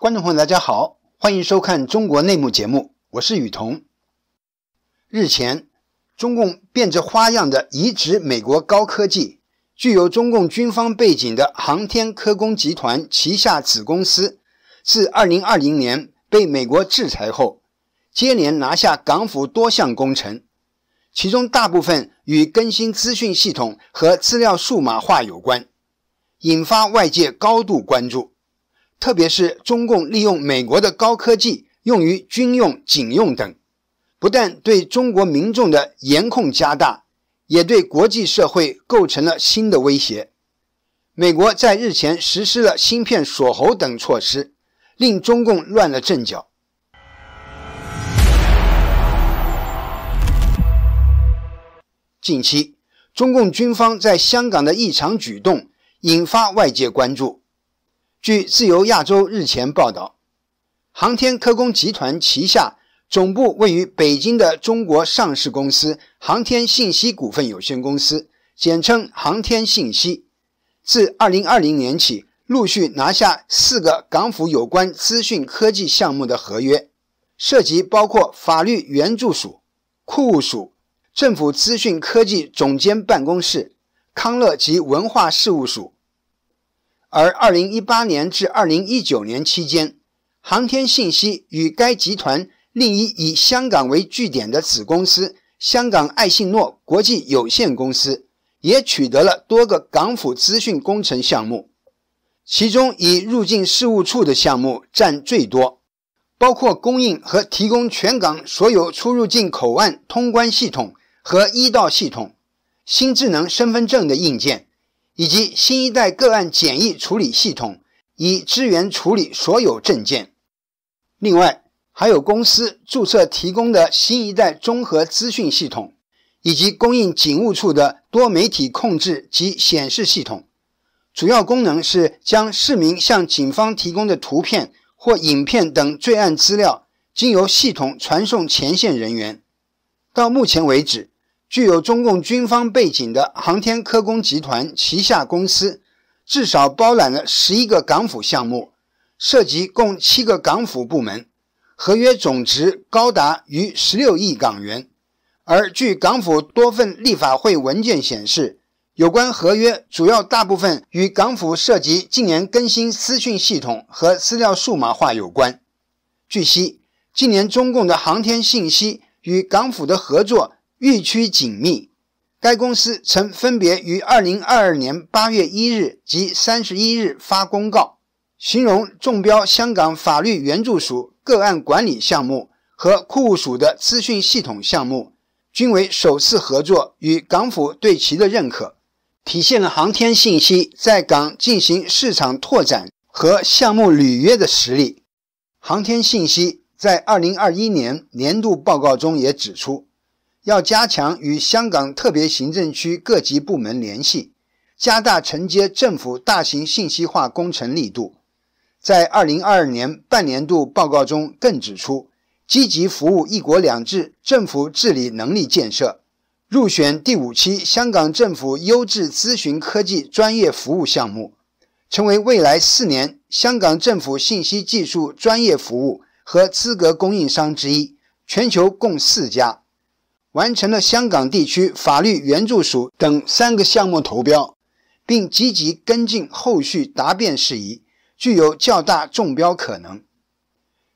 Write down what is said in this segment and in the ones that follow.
观众朋友，大家好，欢迎收看《中国内幕》节目，我是雨桐。日前，中共变着花样的移植美国高科技，具有中共军方背景的航天科工集团旗下子公司，自2020年被美国制裁后，接连拿下港府多项工程，其中大部分与更新资讯系统和资料数码化有关，引发外界高度关注。特别是中共利用美国的高科技用于军用、警用等，不但对中国民众的严控加大，也对国际社会构成了新的威胁。美国在日前实施了芯片锁喉等措施，令中共乱了阵脚。近期，中共军方在香港的异常举动引发外界关注。据《自由亚洲》日前报道，航天科工集团旗下总部位于北京的中国上市公司航天信息股份有限公司（简称“航天信息”），自2020年起陆续拿下四个港府有关资讯科技项目的合约，涉及包括法律援助署、库务署、政府资讯科技总监办公室、康乐及文化事务署。而二零一八年至二零一九年期间，航天信息与该集团另一以香港为据点的子公司——香港爱信诺国际有限公司，也取得了多个港府资讯工程项目，其中以入境事务处的项目占最多，包括供应和提供全港所有出入境口岸通关系统和一道系统、新智能身份证的硬件。以及新一代个案简易处理系统，以支援处理所有证件。另外，还有公司注册提供的新一代综合资讯系统，以及供应警务处的多媒体控制及显示系统。主要功能是将市民向警方提供的图片或影片等罪案资料，经由系统传送前线人员。到目前为止。具有中共军方背景的航天科工集团旗下公司，至少包揽了十一个港府项目，涉及共七个港府部门，合约总值高达逾十六亿港元。而据港府多份立法会文件显示，有关合约主要大部分与港府涉及近年更新资讯系统和资料数码化有关。据悉，近年中共的航天信息与港府的合作。愈趋紧密。该公司曾分别于二零二二年八月一日及三十一日发公告，形容中标香港法律援助署个案管理项目和库务署的资讯系统项目，均为首次合作与港府对其的认可，体现了航天信息在港进行市场拓展和项目履约的实力。航天信息在二零二一年年度报告中也指出。要加强与香港特别行政区各级部门联系，加大承接政府大型信息化工程力度。在二零二二年半年度报告中，更指出积极服务“一国两制”政府治理能力建设，入选第五期香港政府优质咨询科技专业服务项目，成为未来四年香港政府信息技术专业服务和资格供应商之一，全球共四家。完成了香港地区法律援助署等三个项目投标，并积极跟进后续答辩事宜，具有较大中标可能。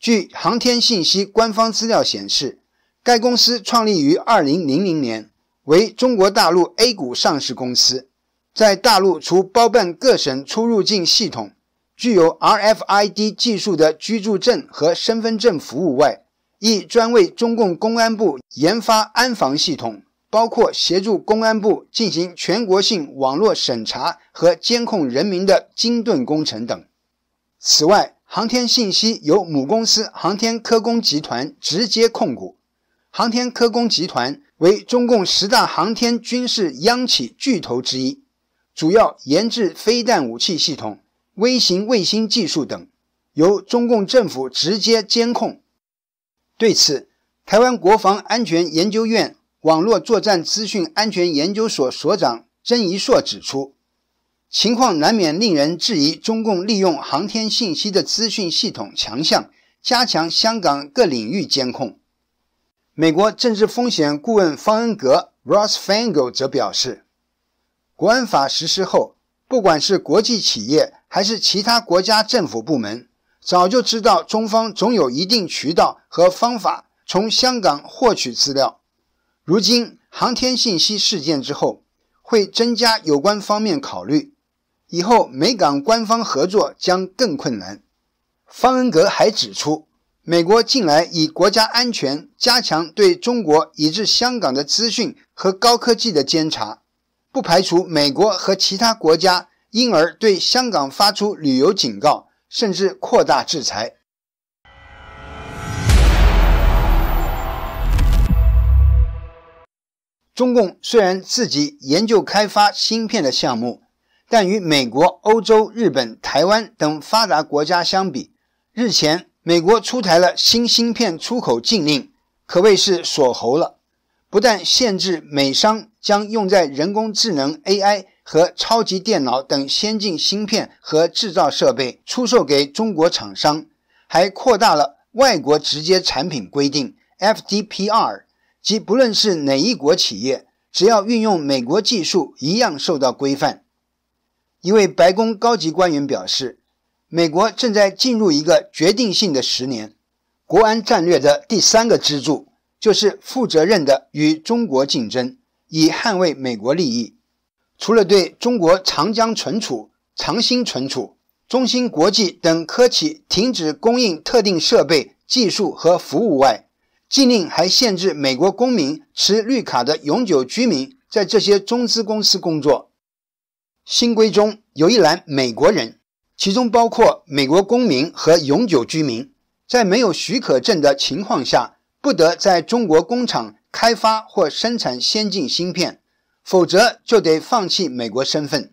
据航天信息官方资料显示，该公司创立于2000年，为中国大陆 A 股上市公司，在大陆除包办各省出入境系统、具有 RFID 技术的居住证和身份证服务外，亦专为中共公安部研发安防系统，包括协助公安部进行全国性网络审查和监控人民的“金盾工程”等。此外，航天信息由母公司航天科工集团直接控股。航天科工集团为中共十大航天军事央企巨头之一，主要研制飞弹武器系统、微型卫星技术等，由中共政府直接监控。对此，台湾国防安全研究院网络作战资讯安全研究所所长曾怡硕指出，情况难免令人质疑中共利用航天信息的资讯系统强项，加强香港各领域监控。美国政治风险顾问方恩格 （Ross Fango） 则表示，国安法实施后，不管是国际企业还是其他国家政府部门。早就知道中方总有一定渠道和方法从香港获取资料，如今航天信息事件之后，会增加有关方面考虑，以后美港官方合作将更困难。方恩格还指出，美国近来以国家安全加强对中国以至香港的资讯和高科技的监察，不排除美国和其他国家因而对香港发出旅游警告。甚至扩大制裁。中共虽然自己研究开发芯片的项目，但与美国、欧洲、日本、台湾等发达国家相比，日前美国出台了新芯片出口禁令，可谓是锁喉了。不但限制美商将用在人工智能 AI。和超级电脑等先进芯片和制造设备出售给中国厂商，还扩大了外国直接产品规定 （FDPR），即不论是哪一国企业，只要运用美国技术，一样受到规范。一位白宫高级官员表示：“美国正在进入一个决定性的十年，国安战略的第三个支柱就是负责任的与中国竞争，以捍卫美国利益。”除了对中国长江存储、长兴存储、中芯国际等科企停止供应特定设备、技术和服务外，禁令还限制美国公民持绿卡的永久居民在这些中资公司工作。新规中有一栏“美国人”，其中包括美国公民和永久居民，在没有许可证的情况下，不得在中国工厂开发或生产先进芯片。否则就得放弃美国身份。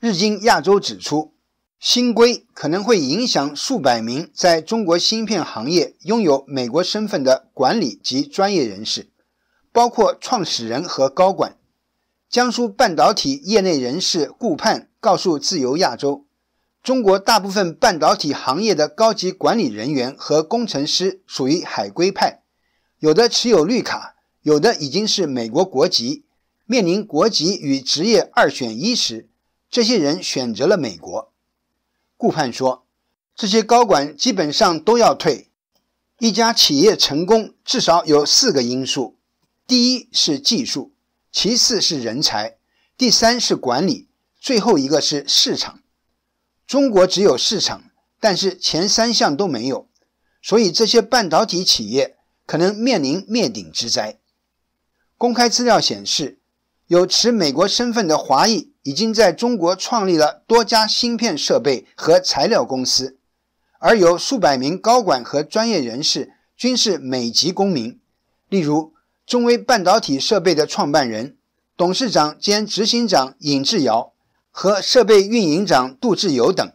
日经亚洲指出，新规可能会影响数百名在中国芯片行业拥有美国身份的管理及专业人士，包括创始人和高管。江苏半导体业内人士顾盼告诉自由亚洲：“中国大部分半导体行业的高级管理人员和工程师属于海归派，有的持有绿卡，有的已经是美国国籍。”面临国籍与职业二选一时，这些人选择了美国。顾盼说：“这些高管基本上都要退。一家企业成功至少有四个因素：第一是技术，其次是人才，第三是管理，最后一个是市场。中国只有市场，但是前三项都没有，所以这些半导体企业可能面临灭顶之灾。”公开资料显示。有持美国身份的华裔已经在中国创立了多家芯片设备和材料公司，而有数百名高管和专业人士均是美籍公民。例如，中微半导体设备的创办人、董事长兼执行长尹志尧和设备运营长杜志友等，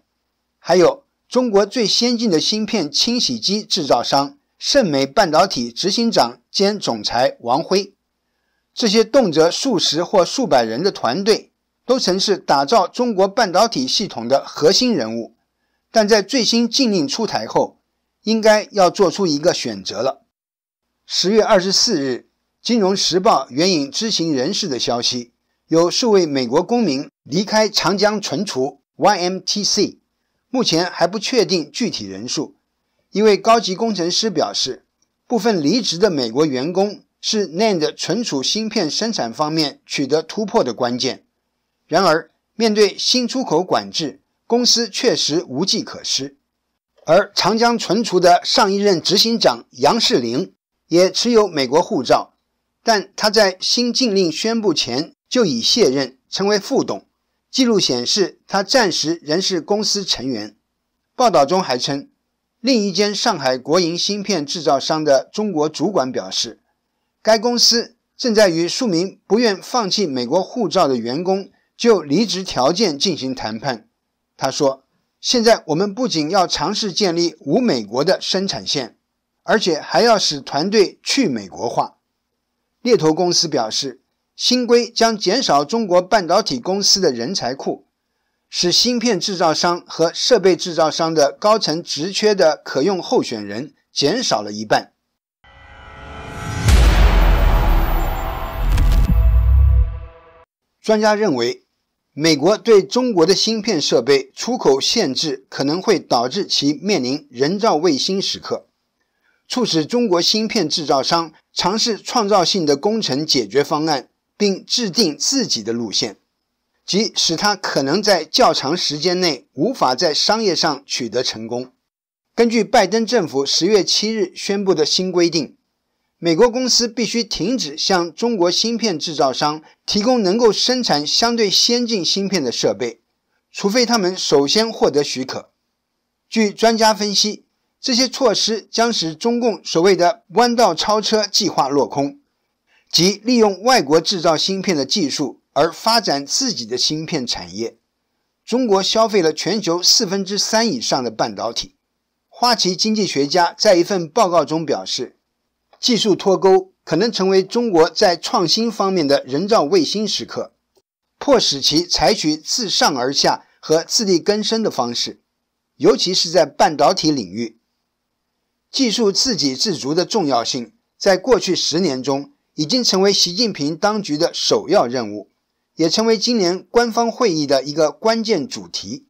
还有中国最先进的芯片清洗机制造商盛美半导体执行长兼总裁王辉。这些动辄数十或数百人的团队，都曾是打造中国半导体系统的核心人物，但在最新禁令出台后，应该要做出一个选择了。十月二十四日，《金融时报》援引知情人士的消息，有数位美国公民离开长江存储 （YMTC），目前还不确定具体人数。一位高级工程师表示，部分离职的美国员工。是 NAND 存储芯片生产方面取得突破的关键。然而，面对新出口管制，公司确实无计可施。而长江存储的上一任执行长杨世林也持有美国护照，但他在新禁令宣布前就已卸任，成为副董。记录显示，他暂时仍是公司成员。报道中还称，另一间上海国营芯片制造商的中国主管表示。该公司正在与数名不愿放弃美国护照的员工就离职条件进行谈判。他说：“现在我们不仅要尝试建立无美国的生产线，而且还要使团队去美国化。”猎头公司表示，新规将减少中国半导体公司的人才库，使芯片制造商和设备制造商的高层职缺的可用候选人减少了一半。专家认为，美国对中国的芯片设备出口限制可能会导致其面临“人造卫星时刻”，促使中国芯片制造商尝试创造性的工程解决方案，并制定自己的路线，即使它可能在较长时间内无法在商业上取得成功。根据拜登政府十月七日宣布的新规定。美国公司必须停止向中国芯片制造商提供能够生产相对先进芯片的设备，除非他们首先获得许可。据专家分析，这些措施将使中共所谓的“弯道超车”计划落空，即利用外国制造芯片的技术而发展自己的芯片产业。中国消费了全球四分之三以上的半导体。花旗经济学家在一份报告中表示。技术脱钩可能成为中国在创新方面的人造卫星时刻，迫使其采取自上而下和自力更生的方式，尤其是在半导体领域，技术自给自足的重要性在过去十年中已经成为习近平当局的首要任务，也成为今年官方会议的一个关键主题。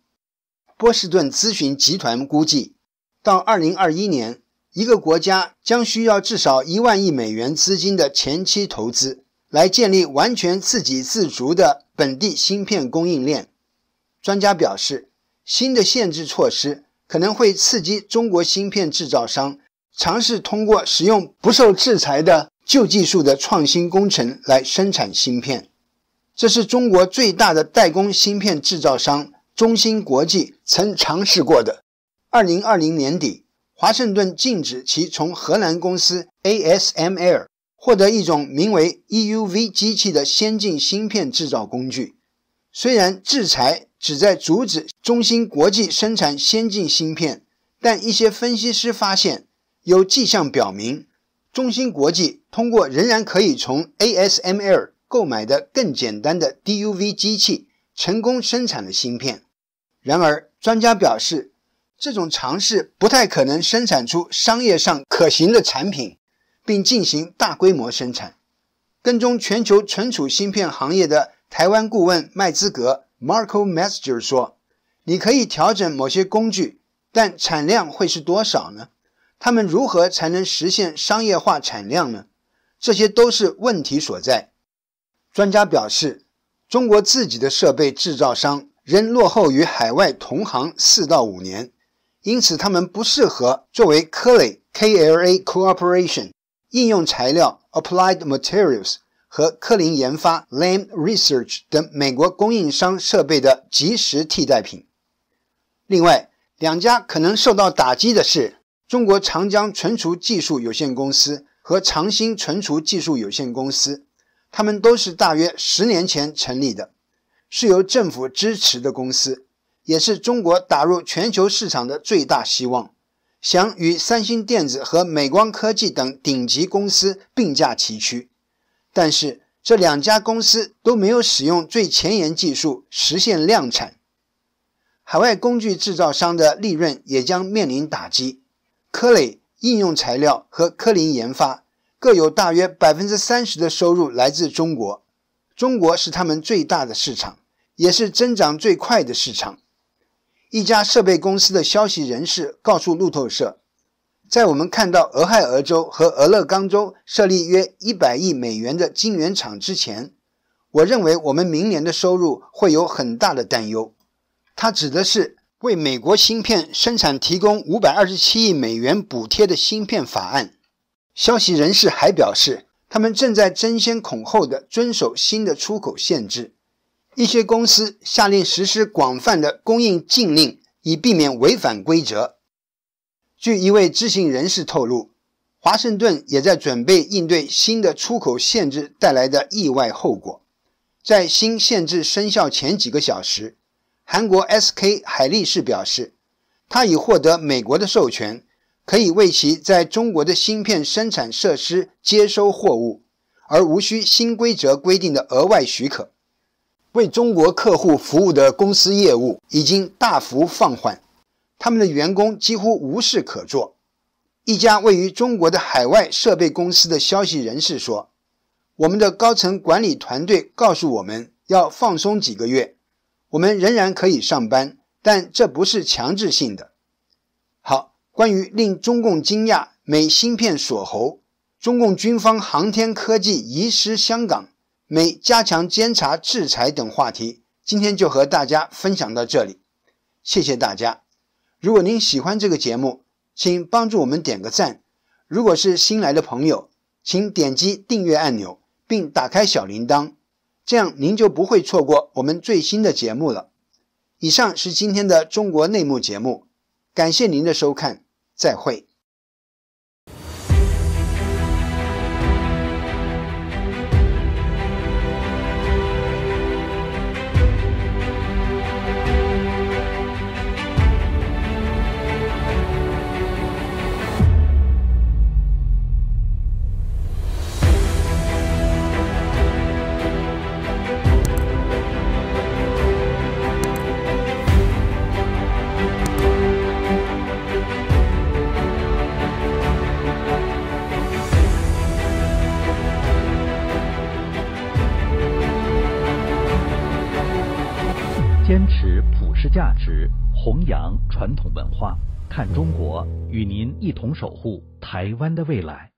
波士顿咨询集团估计，到二零二一年。一个国家将需要至少一万亿美元资金的前期投资，来建立完全自给自足的本地芯片供应链。专家表示，新的限制措施可能会刺激中国芯片制造商尝试通过使用不受制裁的旧技术的创新工程来生产芯片。这是中国最大的代工芯片制造商中芯国际曾尝试过的。二零二零年底。华盛顿禁止其从荷兰公司 ASML 获得一种名为 EUV 机器的先进芯片制造工具。虽然制裁旨在阻止中芯国际生产先进芯片，但一些分析师发现有迹象表明，中芯国际通过仍然可以从 ASML 购买的更简单的 DUV 机器成功生产了芯片。然而，专家表示。这种尝试不太可能生产出商业上可行的产品，并进行大规模生产。跟踪全球存储芯片行业的台湾顾问麦兹格 （Marco Messer） 说：“你可以调整某些工具，但产量会是多少呢？他们如何才能实现商业化产量呢？这些都是问题所在。”专家表示，中国自己的设备制造商仍落后于海外同行四到五年。因此，它们不适合作为科磊 （KLA Cooperation）、应用材料 （Applied Materials） 和科林研发 （Lam Research） 等美国供应商设备的即时替代品。另外，两家可能受到打击的是中国长江存储技术有限公司和长兴存储技术有限公司，他们都是大约十年前成立的，是由政府支持的公司。也是中国打入全球市场的最大希望，想与三星电子和美光科技等顶级公司并驾齐驱。但是，这两家公司都没有使用最前沿技术实现量产。海外工具制造商的利润也将面临打击。科磊应用材料和科林研发各有大约百分之三十的收入来自中国，中国是他们最大的市场，也是增长最快的市场。一家设备公司的消息人士告诉路透社，在我们看到俄亥俄州和俄勒冈州设立约100亿美元的晶圆厂之前，我认为我们明年的收入会有很大的担忧。他指的是为美国芯片生产提供527亿美元补贴的芯片法案。消息人士还表示，他们正在争先恐后地遵守新的出口限制。一些公司下令实施广泛的供应禁令，以避免违反规则。据一位知情人士透露，华盛顿也在准备应对新的出口限制带来的意外后果。在新限制生效前几个小时，韩国 SK 海力士表示，它已获得美国的授权，可以为其在中国的芯片生产设施接收货物，而无需新规则规定的额外许可。为中国客户服务的公司业务已经大幅放缓，他们的员工几乎无事可做。一家位于中国的海外设备公司的消息人士说：“我们的高层管理团队告诉我们要放松几个月，我们仍然可以上班，但这不是强制性的。”好，关于令中共惊讶、美芯片锁喉，中共军方航天科技遗失香港。美加强监察、制裁等话题，今天就和大家分享到这里，谢谢大家。如果您喜欢这个节目，请帮助我们点个赞。如果是新来的朋友，请点击订阅按钮，并打开小铃铛，这样您就不会错过我们最新的节目了。以上是今天的中国内幕节目，感谢您的收看，再会。看中国，与您一同守护台湾的未来。